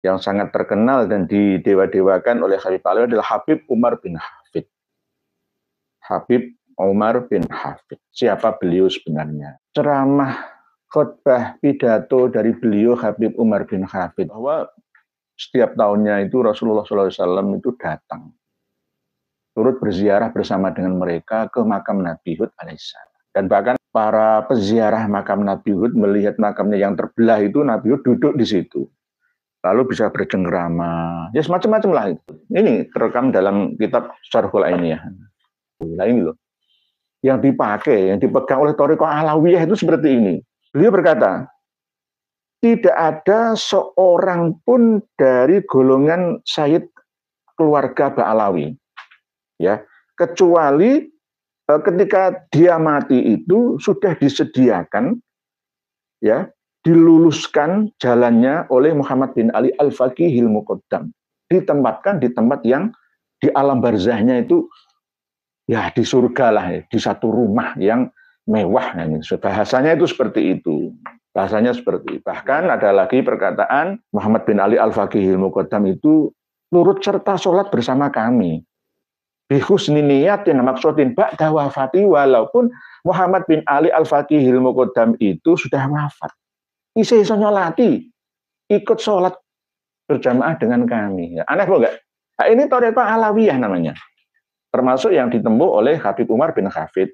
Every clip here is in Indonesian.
yang sangat terkenal dan didewa-dewakan oleh Habib Alawi adalah Habib Umar bin Hafid. Habib Umar bin Hafid. Siapa beliau sebenarnya? Ceramah, khotbah, pidato dari beliau Habib Umar bin Hafid. Bahwa setiap tahunnya itu Rasulullah SAW itu datang. Turut berziarah bersama dengan mereka ke makam Nabi Hud alaihissalam. Dan bahkan para peziarah makam Nabi Hud melihat makamnya yang terbelah itu Nabi Hud duduk di situ lalu bisa berdengkrama, ya semacam-macam lah itu. Ini terekam dalam kitab Syarhul ya, Nah ini loh, yang dipakai, yang dipegang oleh Toriko Alawiyah itu seperti ini. Beliau berkata, tidak ada seorang pun dari golongan Sayyid keluarga Ba'alawi. Ya, kecuali eh, ketika dia mati itu sudah disediakan ya diluluskan jalannya oleh Muhammad bin Ali al Hilmi Kodam Ditempatkan di tempat yang di alam barzahnya itu ya di surga lah, ya, di satu rumah yang mewah. Bahasanya itu seperti itu. Bahasanya seperti itu. Bahkan ada lagi perkataan Muhammad bin Ali al Hilmi Kodam itu nurut serta sholat bersama kami. Bihus niyatin maksudin ba'da wafati walaupun Muhammad bin Ali al Hilmi Kodam itu sudah wafat isi iso nyolati, ikut sholat berjamaah dengan kami. Ya, aneh kok enggak? Nah, ini toreto Alawiyah namanya. Termasuk yang ditempuh oleh Habib Umar bin Khafid.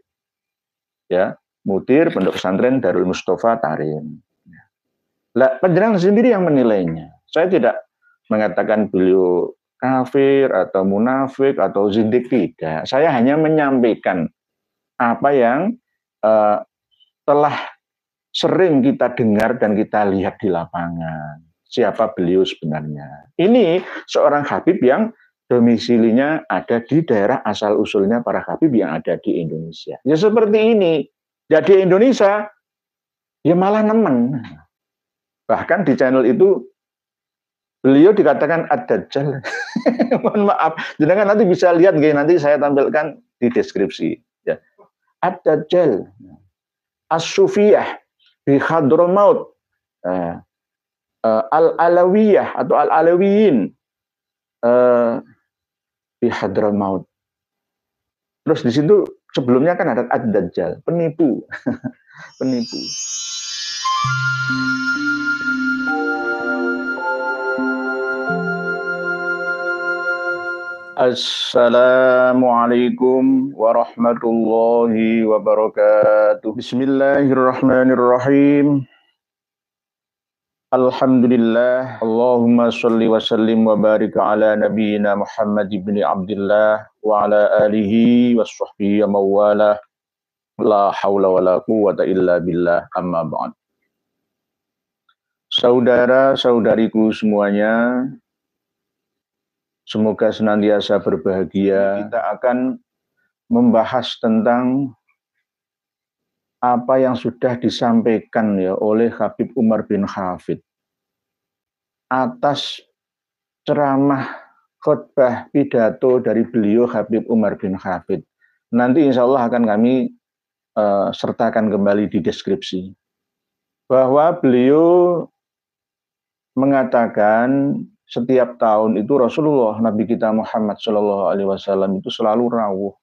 Ya, mudir Pondok Pesantren Darul Mustafa Tarim. Ya. Lah, penjelang sendiri yang menilainya. Saya tidak mengatakan beliau kafir atau munafik atau zindik tidak. Saya hanya menyampaikan apa yang uh, telah sering kita dengar dan kita lihat di lapangan. Siapa beliau sebenarnya? Ini seorang Habib yang domisilinya ada di daerah asal usulnya para Habib yang ada di Indonesia. Ya seperti ini. Jadi Indonesia ya malah nemen. Bahkan di channel itu beliau dikatakan ada dajjal Mohon maaf, jenengan nanti bisa lihat nanti saya tampilkan di deskripsi ya. Ad-dajjal. As-sufiyah di Hadrul Maut. Uh, Al-Alawiyah atau Al-Alawiyin uh, eh, di Hadrul Maut. Terus di situ sebelumnya kan ada Ad-Dajjal, penipu. penipu. Assalamualaikum warahmatullahi wabarakatuh. Bismillahirrahmanirrahim. Alhamdulillah. Allahumma salli wa sallim wa barik ala nabiyyina Muhammad ibn Abdullah wa ala alihi wa sahbihi ya mawala. La hawla wa la quwata illa billah amma ba'd. Saudara-saudariku semuanya, Semoga senantiasa berbahagia. Kita akan membahas tentang apa yang sudah disampaikan ya oleh Habib Umar bin Hafid atas ceramah khutbah pidato dari beliau Habib Umar bin Hafid. Nanti insya Allah akan kami uh, sertakan kembali di deskripsi. Bahwa beliau mengatakan setiap tahun itu Rasulullah Nabi kita Muhammad Shallallahu Alaihi Wasallam itu selalu rawuh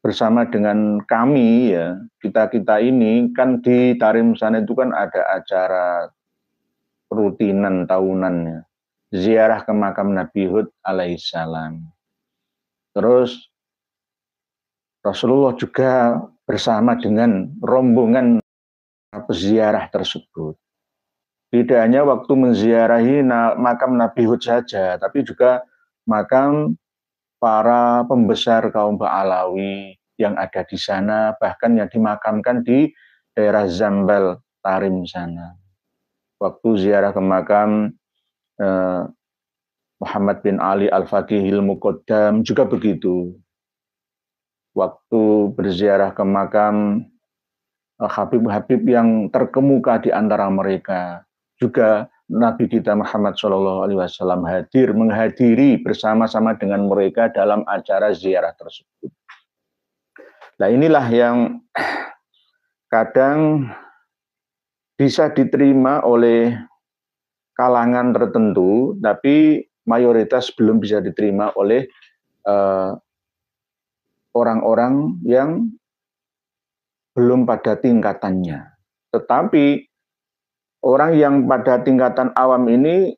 bersama dengan kami ya kita kita ini kan di Tarim sana itu kan ada acara rutinan tahunannya ziarah ke makam Nabi Hud alaihissalam terus Rasulullah juga bersama dengan rombongan peziarah tersebut tidak hanya waktu menziarahi makam Nabi Hud saja, tapi juga makam para pembesar kaum Ba'alawi yang ada di sana, bahkan yang dimakamkan di daerah Zambel Tarim sana. Waktu ziarah ke makam eh, Muhammad bin Ali al faqih Muqaddam juga begitu. Waktu berziarah ke makam eh, Habib-Habib yang terkemuka di antara mereka juga Nabi kita Muhammad Shallallahu Alaihi Wasallam hadir menghadiri bersama-sama dengan mereka dalam acara ziarah tersebut. Nah inilah yang kadang bisa diterima oleh kalangan tertentu, tapi mayoritas belum bisa diterima oleh orang eh, orang-orang yang belum pada tingkatannya. Tetapi orang yang pada tingkatan awam ini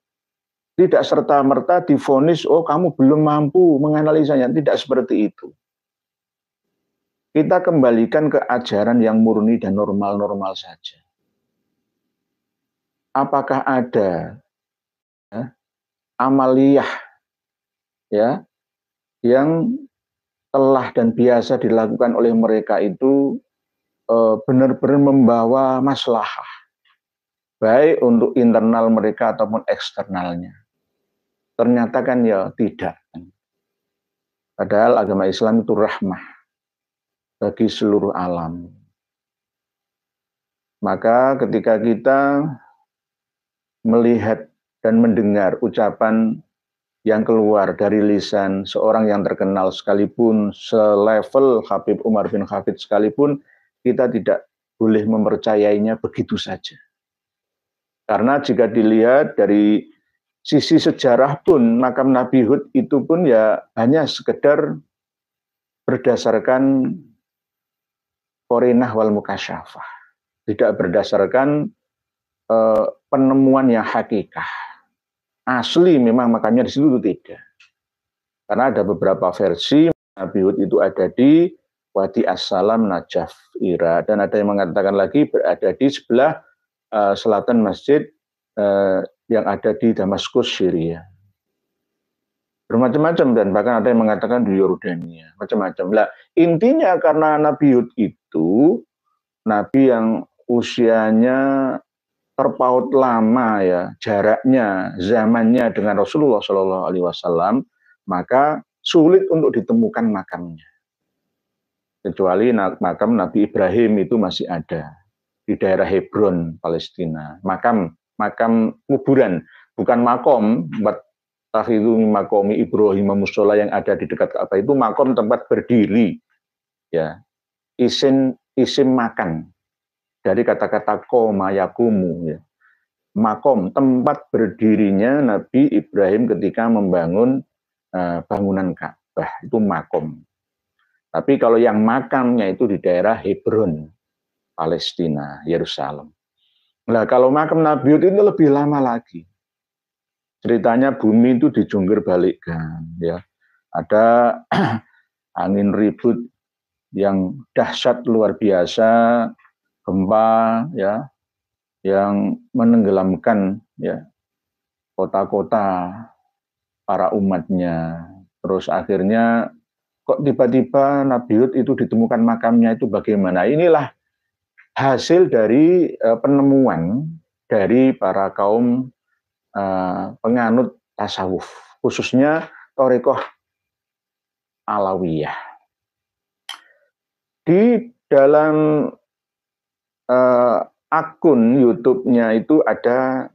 tidak serta-merta difonis, oh kamu belum mampu menganalisanya. Tidak seperti itu. Kita kembalikan ke ajaran yang murni dan normal-normal saja. Apakah ada ya, amaliyah ya, yang telah dan biasa dilakukan oleh mereka itu eh, benar-benar membawa maslahah baik untuk internal mereka ataupun eksternalnya. Ternyata kan ya tidak. Padahal agama Islam itu rahmah bagi seluruh alam. Maka ketika kita melihat dan mendengar ucapan yang keluar dari lisan seorang yang terkenal sekalipun selevel Habib Umar bin Khattab sekalipun kita tidak boleh mempercayainya begitu saja. Karena jika dilihat dari sisi sejarah pun makam Nabi Hud itu pun ya hanya sekedar berdasarkan korinah wal mukasyafah. Tidak berdasarkan eh, penemuan yang hakikah. Asli memang makamnya di situ tidak. Karena ada beberapa versi Nabi Hud itu ada di Wadi Assalam Najaf Ira dan ada yang mengatakan lagi berada di sebelah Eh, selatan masjid eh, yang ada di Damaskus Syria. Bermacam-macam dan bahkan ada yang mengatakan di Yordania, macam-macam. Lah, intinya karena Nabi Yud itu nabi yang usianya terpaut lama ya jaraknya zamannya dengan Rasulullah Shallallahu Alaihi Wasallam maka sulit untuk ditemukan makamnya kecuali makam Nabi Ibrahim itu masih ada di daerah Hebron, Palestina. Makam makam kuburan, bukan makom tempat tahiru makomi Ibrahim musola yang ada di dekat Ka'bah itu makom tempat berdiri. Ya. Isim isim makan dari kata-kata koma yakumu ya. Makom tempat berdirinya Nabi Ibrahim ketika membangun uh, bangunan Ka'bah itu makom. Tapi kalau yang makamnya itu di daerah Hebron, Palestina, Yerusalem. Nah, kalau makam Nabi Yud itu lebih lama lagi. Ceritanya bumi itu dijungkir balikkan, ya. Ada angin ribut yang dahsyat luar biasa, gempa, ya, yang menenggelamkan, ya, kota-kota para umatnya. Terus akhirnya kok tiba-tiba Nabi Hud itu ditemukan makamnya itu bagaimana? Inilah hasil dari uh, penemuan dari para kaum uh, penganut tasawuf, khususnya Torekoh Alawiyah. Di dalam uh, akun YouTube-nya itu ada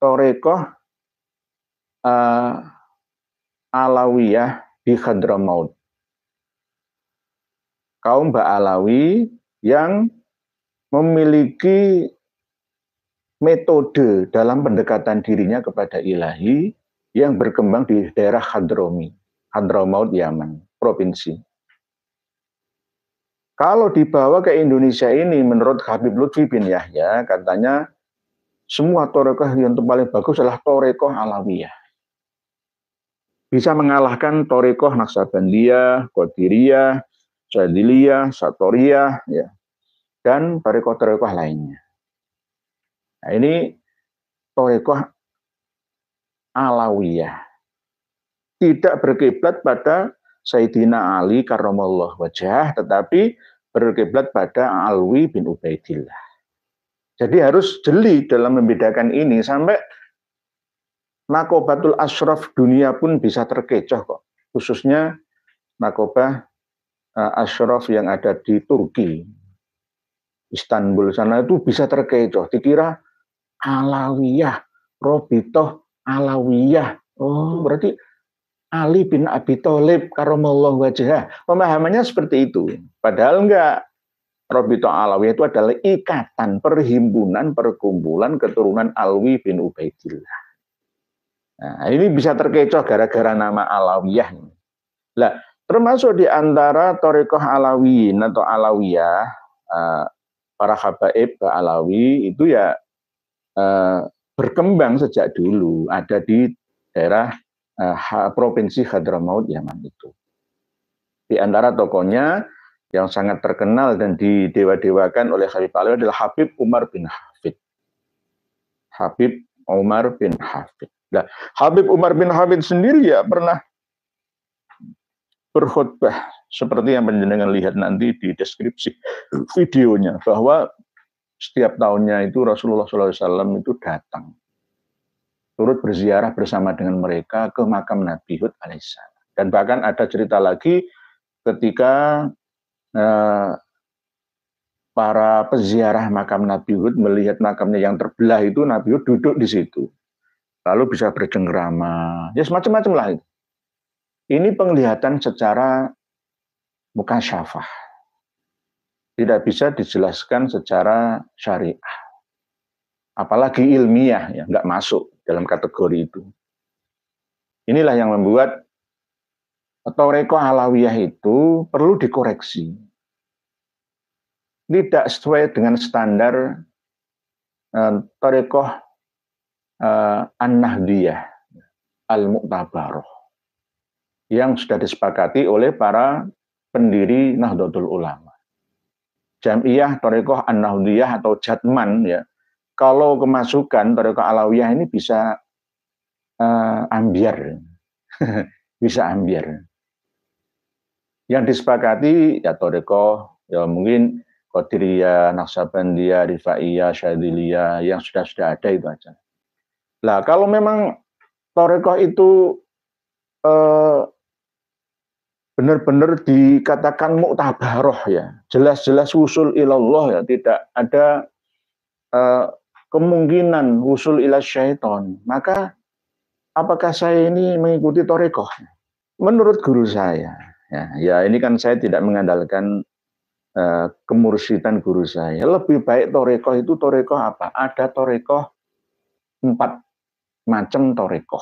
Torekoh uh, Alawiyah di Hadramaut. Kaum Ba'alawi yang memiliki metode dalam pendekatan dirinya kepada ilahi yang berkembang di daerah Hadromi, Hadramaut Yaman, provinsi. Kalau dibawa ke Indonesia ini, menurut Habib Lutfi bin Yahya, katanya semua torekoh yang paling bagus adalah torekoh alawiyah. Bisa mengalahkan torekoh Naksabandiyah, kodiriyah, Jadiliyah, Satoriyah, ya, dan torekoh-torekoh lainnya. Nah, ini torekoh alawiyah. Tidak berkiblat pada Sayyidina Ali karramallah wajah, tetapi berkiblat pada Alwi bin Ubaidillah. Jadi harus jeli dalam membedakan ini sampai Nakobatul Ashraf dunia pun bisa terkecoh kok. Khususnya Nakobah eh, Ashraf yang ada di Turki. Istanbul sana itu bisa terkecoh. Dikira Alawiyah, Robitoh Alawiyah. Oh, oh. berarti Ali bin Abi Thalib karomallahu wajah. Pemahamannya seperti itu. Padahal enggak. Robito Alawiyah itu adalah ikatan, perhimpunan, perkumpulan keturunan Alwi bin Ubaidillah. Nah, ini bisa terkecoh gara-gara nama Alawiyah. Lah, termasuk di antara Torekoh Alawiyin atau Alawiyah, eh, para habaib ke Alawi itu ya eh, berkembang sejak dulu ada di daerah eh, provinsi Hadramaut Yaman itu. Di antara tokohnya yang sangat terkenal dan didewa-dewakan oleh Habib Alawi adalah Habib Umar bin Hafid. Habib Umar bin Hafid. Nah, Habib Umar bin Hafid sendiri ya pernah berkhutbah seperti yang penjenengan lihat nanti di deskripsi videonya bahwa setiap tahunnya itu Rasulullah SAW itu datang turut berziarah bersama dengan mereka ke makam Nabi Hud alaihissalam dan bahkan ada cerita lagi ketika eh, para peziarah makam Nabi Hud melihat makamnya yang terbelah itu Nabi Hud duduk di situ lalu bisa bercengkrama ya semacam-macam lain ini penglihatan secara bukan syafah. Tidak bisa dijelaskan secara syariah. Apalagi ilmiah, ya, nggak masuk dalam kategori itu. Inilah yang membuat Toreko Alawiyah itu perlu dikoreksi. Tidak sesuai dengan standar eh, Torekoh eh, An-Nahdiyah al muqtabaroh yang sudah disepakati oleh para pendiri Nahdlatul Ulama. Jamiyah Torekoh an nahdiyah atau Jatman ya. Kalau kemasukan Torekoh Alawiyah ini bisa uh, ambiar. bisa ambiar. Yang disepakati ya Torekoh, ya mungkin Qadiriyah, Naksabandia, Rifaiyah, Syadiliyah, yang sudah-sudah ada itu aja. Lah kalau memang Torekoh itu eh, benar-benar dikatakan muktabaroh ya. Jelas-jelas usul ilallah ya, tidak ada uh, kemungkinan usul ilah syaiton Maka apakah saya ini mengikuti torekoh? Menurut guru saya, ya, ya ini kan saya tidak mengandalkan uh, kemursitan guru saya. Lebih baik torekoh itu torekoh apa? Ada torekoh empat macam torekoh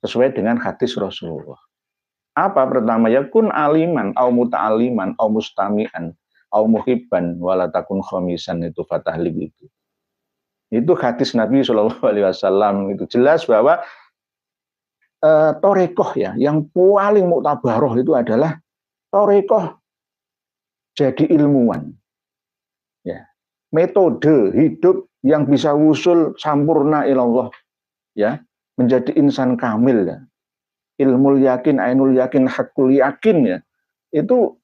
sesuai dengan hadis Rasulullah. Apa pertama? ya kun aliman, au muta'aliman, au mustami'an, au muhibban, takun khamisan itu fatahlib itu. Itu hadis Nabi Shallallahu Alaihi Wasallam itu jelas bahwa e, torekoh ya, yang paling muktabaroh itu adalah torekoh jadi ilmuwan. Ya, metode hidup yang bisa usul sampurna ilallah ya menjadi insan kamil ya ilmu yakin, ainul yakin, hakul yakin ya, itu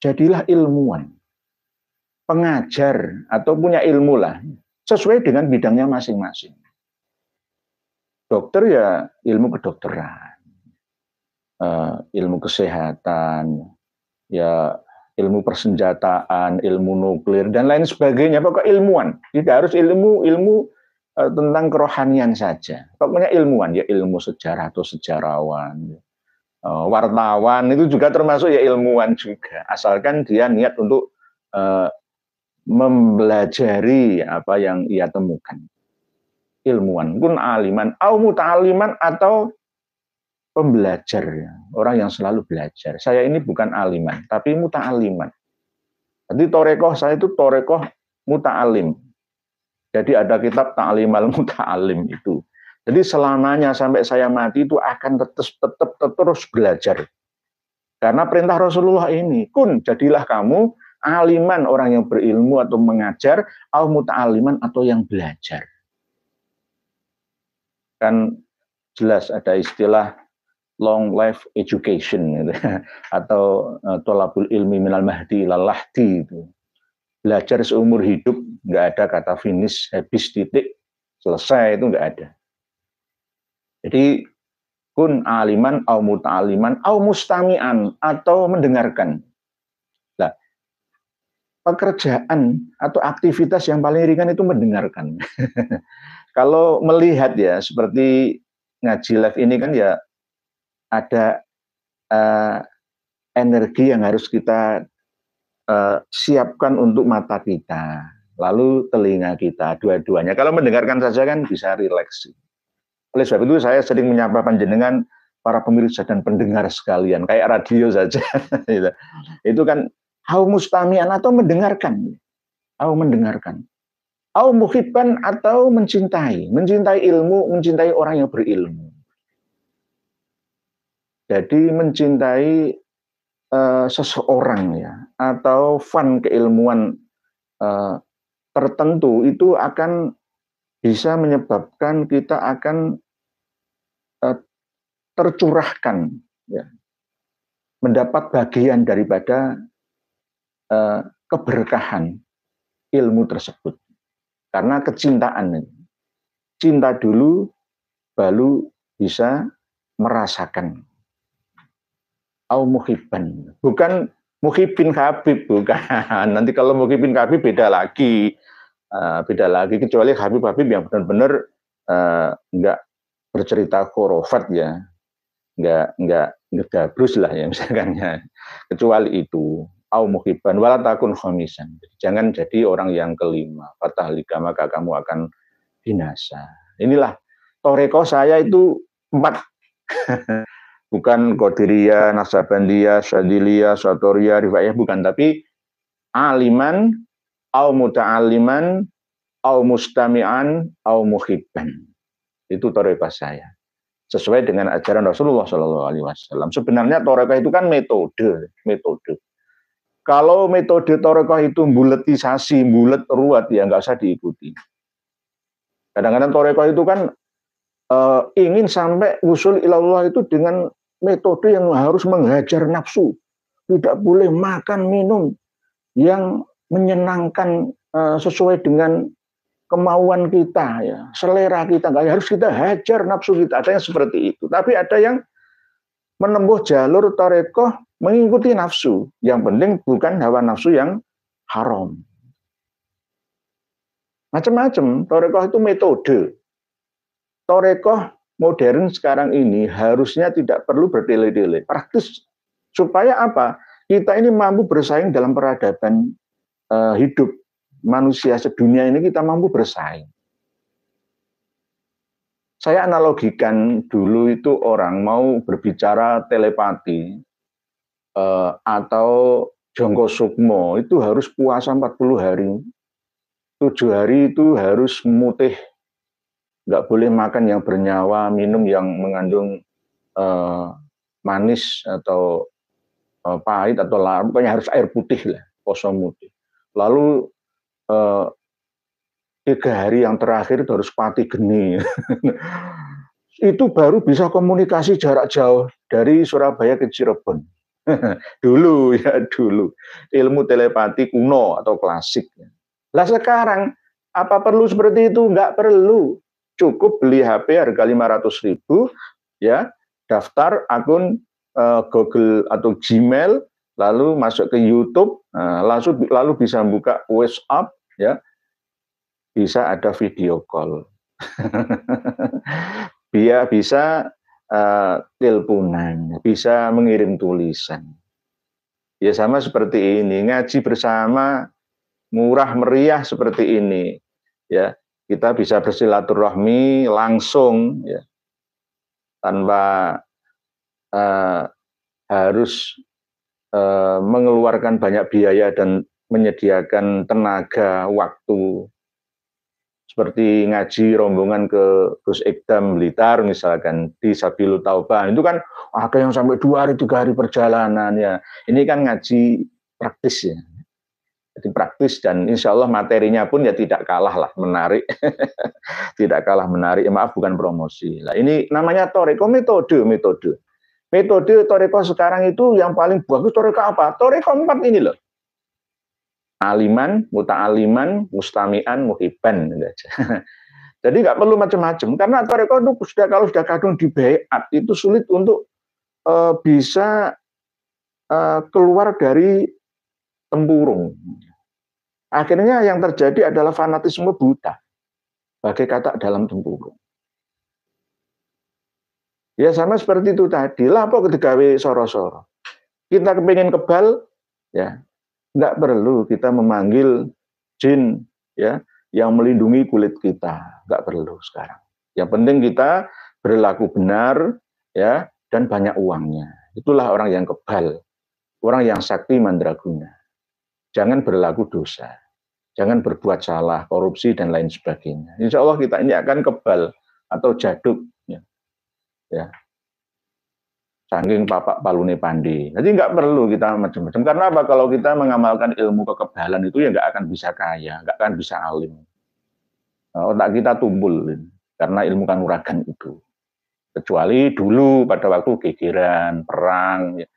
jadilah ilmuwan, pengajar atau punya ilmu lah, sesuai dengan bidangnya masing-masing. Dokter ya ilmu kedokteran, eh, ilmu kesehatan, ya ilmu persenjataan, ilmu nuklir dan lain sebagainya. Pokok ilmuwan, tidak harus ilmu ilmu Eh, tentang kerohanian saja. Pokoknya ilmuwan ya ilmu sejarah atau sejarawan. Ya. Eh, wartawan itu juga termasuk ya ilmuwan juga. Asalkan dia niat untuk uh, mempelajari apa yang ia temukan. Ilmuwan pun aliman, au muta'aliman atau pembelajar, ya. orang yang selalu belajar. Saya ini bukan aliman, tapi muta'aliman. Jadi torekoh saya itu torekoh muta'alim, jadi ada kitab Ta'lim al-Muta'alim itu. Jadi selamanya sampai saya mati itu akan tetap, tetap, tetap terus belajar. Karena perintah Rasulullah ini, kun jadilah kamu aliman orang yang berilmu atau mengajar, al muta'aliman atau yang belajar. Kan jelas ada istilah long life education gitu, ya, atau eh, tolabul ilmi minal mahdi lalahdi itu belajar seumur hidup nggak ada kata finish habis titik selesai itu nggak ada jadi kun aliman au mutaliman, au mustami'an atau mendengarkan lah pekerjaan atau aktivitas yang paling ringan itu mendengarkan kalau melihat ya seperti ngaji live ini kan ya ada uh, energi yang harus kita Eh, siapkan untuk mata kita, lalu telinga kita, dua-duanya. Kalau mendengarkan saja kan bisa rileks. Oleh sebab itu saya sering menyapa panjenengan para pemirsa dan pendengar sekalian, kayak radio saja. Gitu. Itu kan hau mustamian atau mendengarkan. Au mendengarkan. Au muhibban atau mencintai. Mencintai ilmu, mencintai orang yang berilmu. Jadi mencintai uh, seseorang ya atau fun keilmuan eh, tertentu itu akan bisa menyebabkan kita akan eh, tercurahkan, ya, mendapat bagian daripada eh, keberkahan ilmu tersebut karena kecintaan cinta dulu baru bisa merasakan au muhibban bukan Mukhibin Habib bukan. Nanti kalau Mukhibin Habib beda lagi. Uh, beda lagi kecuali Habib Habib yang benar-benar eh, nggak uh, bercerita korofat ya. Nggak nggak ngegabrus lah ya misalkannya. Kecuali itu au muhiban wala takun khamisan. Jangan jadi orang yang kelima. Patah liga maka kamu akan binasa. Inilah toreko saya itu empat Bukan Qadiriyah, Nasabandiyah, Syadiliyah, Satoria, Rifaiyah, bukan. Tapi aliman, au muta'aliman, au mustami'an, au muhibban. Itu torekah saya. Sesuai dengan ajaran Rasulullah Shallallahu Alaihi Wasallam. Sebenarnya torekah itu kan metode, metode. Kalau metode torekah itu buletisasi, bulet ruat, ya nggak usah diikuti. Kadang-kadang torekah itu kan uh, ingin sampai usul ilallah itu dengan metode yang harus menghajar nafsu. Tidak boleh makan minum yang menyenangkan eh, sesuai dengan kemauan kita ya, selera kita nggak harus kita hajar nafsu kita. Ada yang seperti itu. Tapi ada yang menembus jalur torekoh mengikuti nafsu. Yang penting bukan hawa nafsu yang haram. Macam-macam. Torekoh itu metode. Torekoh modern sekarang ini harusnya tidak perlu bertele-tele. praktis. Supaya apa? Kita ini mampu bersaing dalam peradaban uh, hidup manusia sedunia ini kita mampu bersaing. Saya analogikan dulu itu orang mau berbicara telepati uh, atau jongko sukmo itu harus puasa 40 hari. 7 hari itu harus mutih nggak boleh makan yang bernyawa, minum yang mengandung uh, manis atau uh, pahit atau larut, pokoknya harus air putih lah, kosong putih Lalu eh, tiga hari yang terakhir itu harus pati geni. itu baru bisa komunikasi jarak jauh dari Surabaya ke Cirebon. dulu ya dulu ilmu telepati kuno atau klasik. Lah sekarang apa perlu seperti itu? Enggak perlu cukup beli HP harga 500 ribu, ya daftar akun uh, Google atau Gmail, lalu masuk ke YouTube, uh, nah, lalu, lalu bisa buka WhatsApp, ya bisa ada video call, biar bisa uh, teleponan, bisa mengirim tulisan. Ya sama seperti ini, ngaji bersama murah meriah seperti ini. Ya, kita bisa bersilaturahmi langsung ya, tanpa uh, harus uh, mengeluarkan banyak biaya dan menyediakan tenaga waktu seperti ngaji rombongan ke Gus Ekdam Blitar misalkan di Sabilu Tauban itu kan ada yang sampai dua hari tiga hari perjalanan ya ini kan ngaji praktis ya jadi praktis dan insya Allah materinya pun ya tidak kalah lah menarik, tidak kalah menarik. Ya, maaf bukan promosi. lah. ini namanya toriko metode metode. Metode toriko sekarang itu yang paling bagus toriko apa? Toriko empat ini loh. Aliman, muta aliman, mustamian, muhiban. Jadi nggak perlu macam-macam karena toriko itu sudah kalau sudah kadung bayat itu sulit untuk uh, bisa uh, keluar dari tempurung. Akhirnya yang terjadi adalah fanatisme buta. Bagi kata dalam tempurung. Ya sama seperti itu tadi. Lapo ketika soro-soro. Kita kepingin kebal, ya nggak perlu kita memanggil jin ya yang melindungi kulit kita. Nggak perlu sekarang. Yang penting kita berlaku benar ya dan banyak uangnya. Itulah orang yang kebal, orang yang sakti mandraguna jangan berlaku dosa, jangan berbuat salah, korupsi dan lain sebagainya. Insya Allah kita ini akan kebal atau jaduk. Ya. ya. Sangking papak palune pandi. Jadi nggak perlu kita macam-macam. Karena apa? Kalau kita mengamalkan ilmu kekebalan itu ya nggak akan bisa kaya, nggak akan bisa alim. Nah, otak kita tumbul ya, karena ilmu kanuragan itu. Kecuali dulu pada waktu gegeran, perang, ya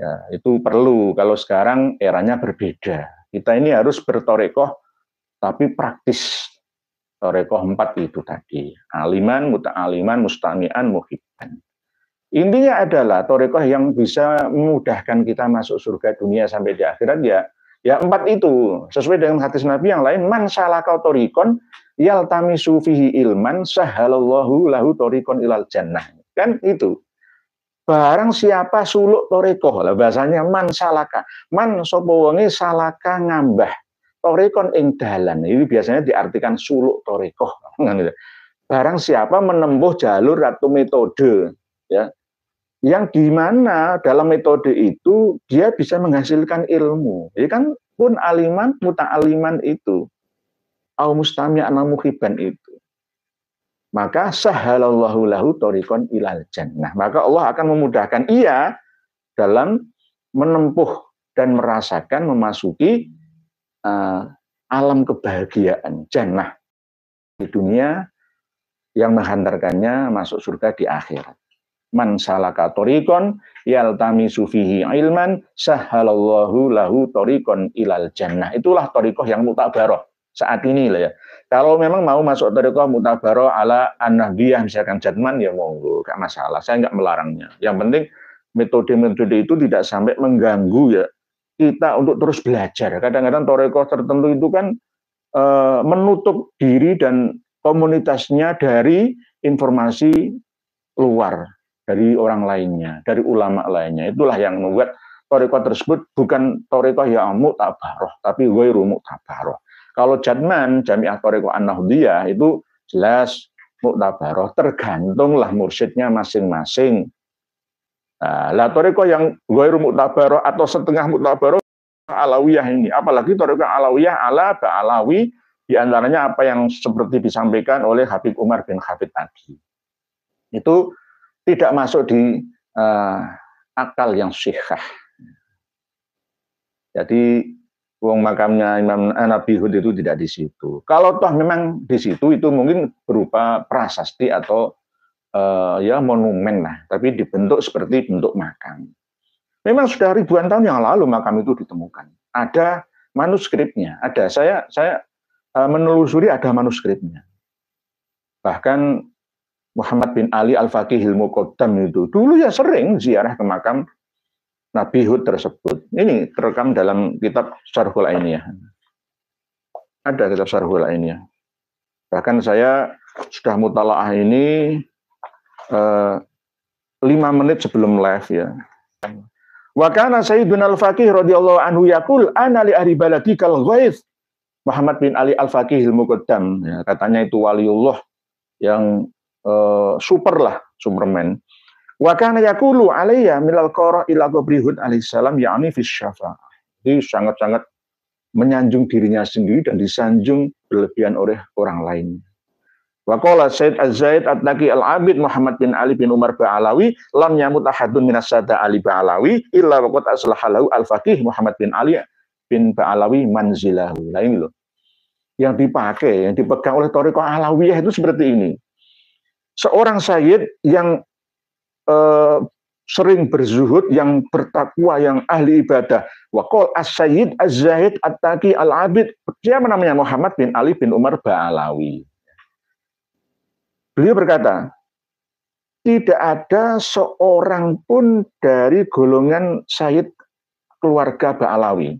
Ya, itu perlu. Kalau sekarang eranya berbeda. Kita ini harus bertorekoh tapi praktis. Torekoh empat itu tadi. Aliman, muta'aliman, mustami'an, muhibban. Intinya adalah torekoh yang bisa memudahkan kita masuk surga dunia sampai di akhirat ya Ya empat itu sesuai dengan hadis Nabi yang lain man salaka torikon yaltami sufihi ilman sahalallahu lahu torikon ilal jannah. Kan itu. Barang siapa suluk toriko lah bahasanya man salaka. Man sapa wonge salaka ngambah. torikon ing dalan. Ini biasanya diartikan suluk toriko gitu. Barang siapa menempuh jalur atau metode ya. Yang di mana dalam metode itu dia bisa menghasilkan ilmu. Ya kan pun aliman muta aliman itu. Au mustami itu maka sahalallahu lahu torikon ilal jannah. Maka Allah akan memudahkan ia dalam menempuh dan merasakan memasuki uh, alam kebahagiaan jannah di dunia yang menghantarkannya masuk surga di akhirat. Man salaka torikon yaltami sufihi ilman sahalallahu lahu torikon ilal jannah. Itulah torikoh yang mutabaroh saat ini lah ya. Kalau memang mau masuk tarekat Mutabaro ala an misalkan jerman ya monggo, nggak masalah. Saya nggak melarangnya. Yang penting metode-metode itu tidak sampai mengganggu ya kita untuk terus belajar. Kadang-kadang tarekat tertentu itu kan e, menutup diri dan komunitasnya dari informasi luar, dari orang lainnya, dari ulama lainnya. Itulah yang membuat tarekat tersebut bukan tarekat yang mu'tabaroh, tapi wairu mu'tabaroh kalau jadman Jami'ah Toreko an itu jelas muktabaroh, tergantunglah mursyidnya masing-masing. Nah, lah toreko yang ghairu muktabaroh atau setengah muktabaroh alawiyah ini. Apalagi Toriko alawiyah ala ba'alawi di antaranya apa yang seperti disampaikan oleh Habib Umar bin Habib tadi. Itu tidak masuk di uh, akal yang syihah. Jadi Wong makamnya Imam eh, Nabi Hud itu tidak di situ. Kalau toh memang di situ itu mungkin berupa prasasti atau uh, ya monumen lah, tapi dibentuk seperti bentuk makam. Memang sudah ribuan tahun yang lalu makam itu ditemukan. Ada manuskripnya, ada. Saya saya uh, menelusuri ada manuskripnya. Bahkan Muhammad bin Ali Al-Faqih Ilmu Qodam itu dulu ya sering ziarah ke makam Nabi Hud tersebut. Ini terekam dalam kitab Syarhul Ainiyah. Ada kitab Syarhul Ainiyah. Bahkan saya sudah mutalaah ini eh, lima eh, menit sebelum live ya. Wa kana Sayyidun Al-Faqih radhiyallahu anhu yaqul ana li ahli baladi kal Muhammad bin Ali Al-Faqih ilmu muqaddam ya, katanya itu waliullah yang eh, super lah Superman Wa kana yaqulu alayya milal qara ila qabrihun salam yakni fi syafa'ah. Ini sangat-sangat menyanjung dirinya sendiri dan disanjung berlebihan oleh orang lain. qala Said Az-Zaid at taqi Al-Abid Muhammad bin Ali bin Umar Ba'alawi lam yamut ahadun as sada Ali Ba'alawi illa waqad aslahalahu Al-Faqih Muhammad bin Ali bin Ba'alawi manzilahu. Nah ini loh. Yang dipakai, yang dipegang oleh Toriko Alawiyah itu seperti ini. Seorang Sayyid yang Eh, sering berzuhud yang bertakwa yang ahli ibadah wakol as-sayyid az-zahid at-taqi al-abid dia namanya Muhammad bin Ali bin Umar Ba'alawi beliau berkata tidak ada seorang pun dari golongan sayyid keluarga Ba'alawi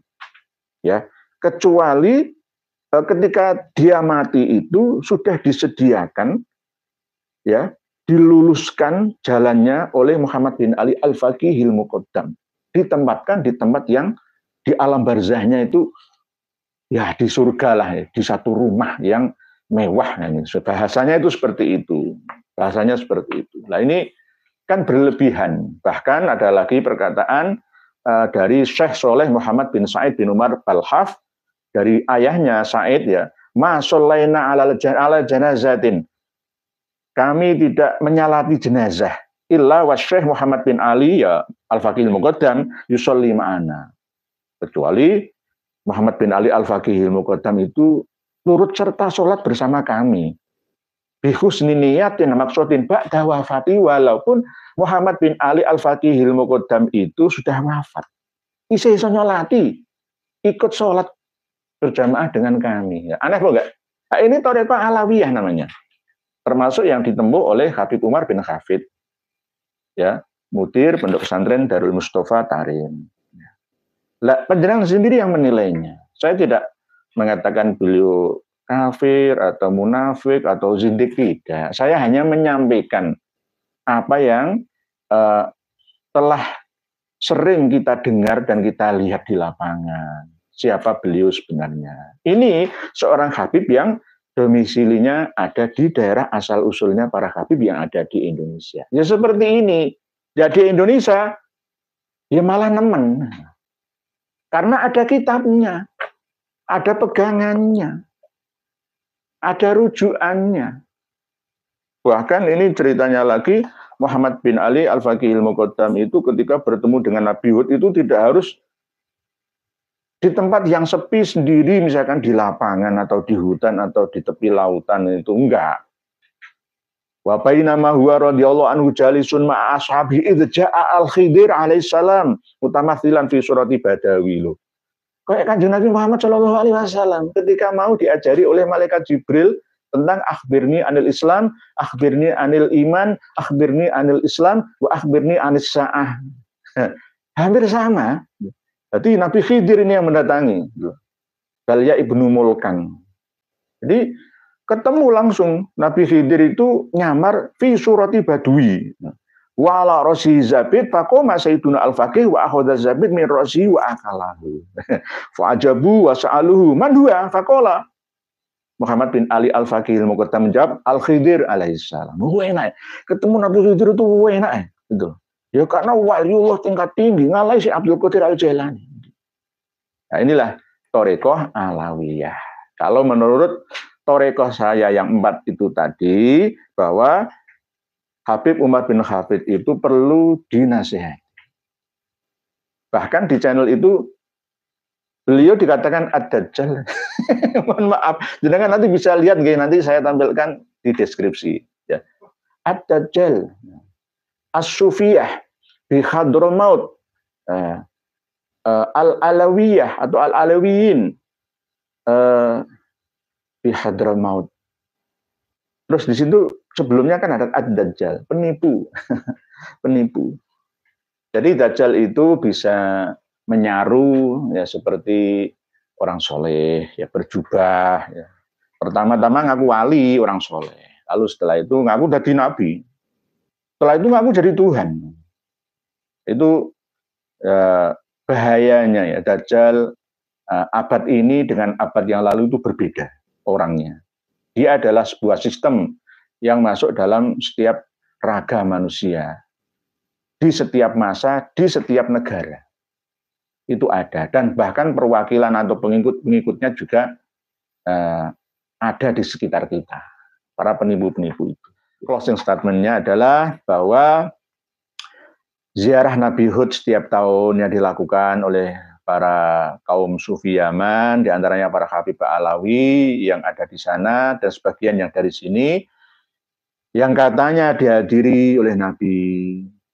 ya kecuali eh, ketika dia mati itu sudah disediakan ya diluluskan jalannya oleh Muhammad bin Ali Al-Faqihil Muqaddam. Ditempatkan di tempat yang di alam barzahnya itu ya di surga lah ya, di satu rumah yang mewah ini. Bahasanya itu seperti itu. Bahasanya seperti itu. Nah ini kan berlebihan. Bahkan ada lagi perkataan uh, dari Syekh Soleh Muhammad bin Said bin Umar Balhaf dari ayahnya Said ya, ma solaina ala, ala janazatin kami tidak menyalati jenazah illa wa Syekh Muhammad bin Ali ya Al-Faqih Al-Muqaddam yusolli ma'ana. Kecuali Muhammad bin Ali Al-Faqih Al-Muqaddam itu turut serta sholat bersama kami. Bihusni niyatin maksudin ba'da wafati walaupun Muhammad bin Ali Al-Faqih Al-Muqaddam itu sudah wafat. Isi nyolati, ikut sholat berjamaah dengan kami. Ya, aneh kok enggak? Nah, ini Toreko Alawiyah namanya termasuk yang ditemu oleh Habib Umar bin Hafid, ya, mutir pondok pesantren Darul Mustafa Tarim. Lah, penjelang sendiri yang menilainya. Saya tidak mengatakan beliau kafir atau munafik atau zindik tidak. Saya hanya menyampaikan apa yang uh, telah sering kita dengar dan kita lihat di lapangan. Siapa beliau sebenarnya? Ini seorang Habib yang domisilinya ada di daerah asal usulnya para Habib yang ada di Indonesia. Ya seperti ini. Jadi Indonesia ya malah nemen. Karena ada kitabnya, ada pegangannya, ada rujukannya. Bahkan ini ceritanya lagi Muhammad bin Ali Al-Faqih Al-Muqaddam itu ketika bertemu dengan Nabi Hud itu tidak harus di tempat yang sepi sendiri misalkan di lapangan atau di hutan atau di tepi lautan itu enggak. wabai nama huwa radiyallahu anhu jalisun ma ashabi al-Khidir alaihissalam mutamatsilan fi surati Badawi lo. Kayak kan Nabi Muhammad sallallahu alaihi wasallam ketika mau diajari oleh malaikat Jibril tentang akhbirni anil Islam, akhbirni anil iman, akhbirni anil Islam, wa akhbirni anis sa'ah. Hampir sama. Jadi Nabi Khidir ini yang mendatangi. Galia gitu. Ibnu Mulkan. Jadi ketemu langsung Nabi Khidir itu nyamar fi surati badui. Wa ala rosi zabid pakoma sayyiduna al-faqih wa ahodha zabit min rosi wa akalahu. Fa'ajabu wa sa'aluhu man huwa faqala Muhammad bin Ali Al-Faqih ilmu menjawab Al-Khidir alaihissalam. Wah enak. Ketemu Nabi Khidir itu enak eh, gitu. Ya karena Allah tingkat tinggi ngalai si Abdul Qadir Al Jailani. Nah inilah Torekoh Alawiyah. Kalau menurut Torekoh saya yang empat itu tadi bahwa Habib Umar bin Hafid itu perlu dinasehati. Bahkan di channel itu beliau dikatakan ada jalan. Mohon maaf, jenengan nanti bisa lihat nanti saya tampilkan di deskripsi ya. jalan. As-Sufiyah di Hadramaut. Eh, eh, Al-Alawiyah atau Al-Alawiyin eh, di Hadramaut. Terus di situ sebelumnya kan ada Ad-Dajjal, penipu. penipu. Jadi Dajjal itu bisa menyaru ya seperti orang soleh, ya berjubah. Ya. Pertama-tama ngaku wali orang soleh. Lalu setelah itu ngaku jadi nabi. Setelah itu ngaku jadi Tuhan. Itu eh, bahayanya ya Dajjal eh, abad ini dengan abad yang lalu itu berbeda orangnya. Dia adalah sebuah sistem yang masuk dalam setiap raga manusia, di setiap masa, di setiap negara. Itu ada, dan bahkan perwakilan atau pengikut-pengikutnya juga eh, ada di sekitar kita, para penipu-penipu itu closing statementnya adalah bahwa ziarah Nabi Hud setiap tahun yang dilakukan oleh para kaum sufi Yaman, diantaranya para Habib Alawi yang ada di sana dan sebagian yang dari sini, yang katanya dihadiri oleh Nabi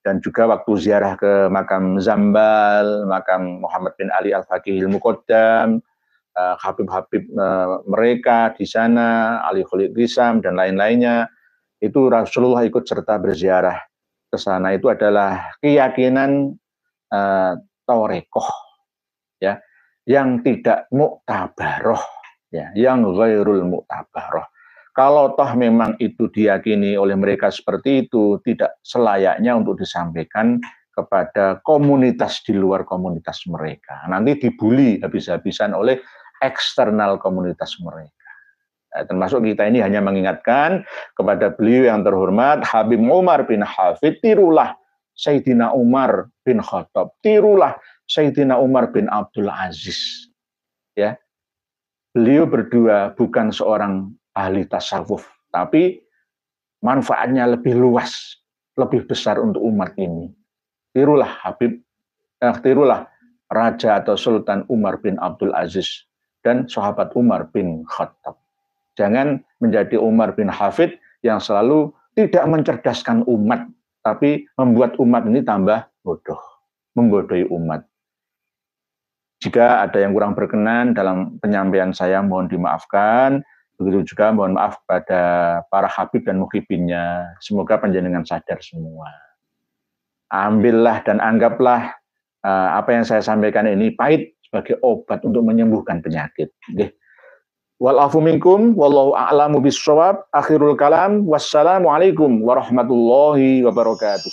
dan juga waktu ziarah ke makam Zambal, makam Muhammad bin Ali al ilmu Muqaddam, eh, Habib-habib eh, mereka di sana, Ali Khalid Gisam dan lain-lainnya itu Rasulullah ikut serta berziarah ke sana itu adalah keyakinan uh, torekoh ya yang tidak muktabaroh ya yang gairul muktabaroh kalau toh memang itu diyakini oleh mereka seperti itu tidak selayaknya untuk disampaikan kepada komunitas di luar komunitas mereka nanti dibully habis-habisan oleh eksternal komunitas mereka Eh, termasuk kita ini hanya mengingatkan kepada beliau yang terhormat Habib Umar bin Hafid tirulah Sayyidina Umar bin Khattab tirulah Sayyidina Umar bin Abdul Aziz ya beliau berdua bukan seorang ahli tasawuf tapi manfaatnya lebih luas lebih besar untuk umat ini tirulah Habib eh, tirulah Raja atau Sultan Umar bin Abdul Aziz dan sahabat Umar bin Khattab Jangan menjadi Umar bin Hafid yang selalu tidak mencerdaskan umat, tapi membuat umat ini tambah bodoh, membodohi umat. Jika ada yang kurang berkenan dalam penyampaian saya, mohon dimaafkan. Begitu juga mohon maaf kepada para habib dan muhibinnya. Semoga panjenengan sadar semua. Ambillah dan anggaplah eh, apa yang saya sampaikan ini pahit sebagai obat untuk menyembuhkan penyakit. Okay. Wal afu minkum wallahu a'lamu bissawab. Akhirul kalam wassalamualaikum warahmatullahi wabarakatuh.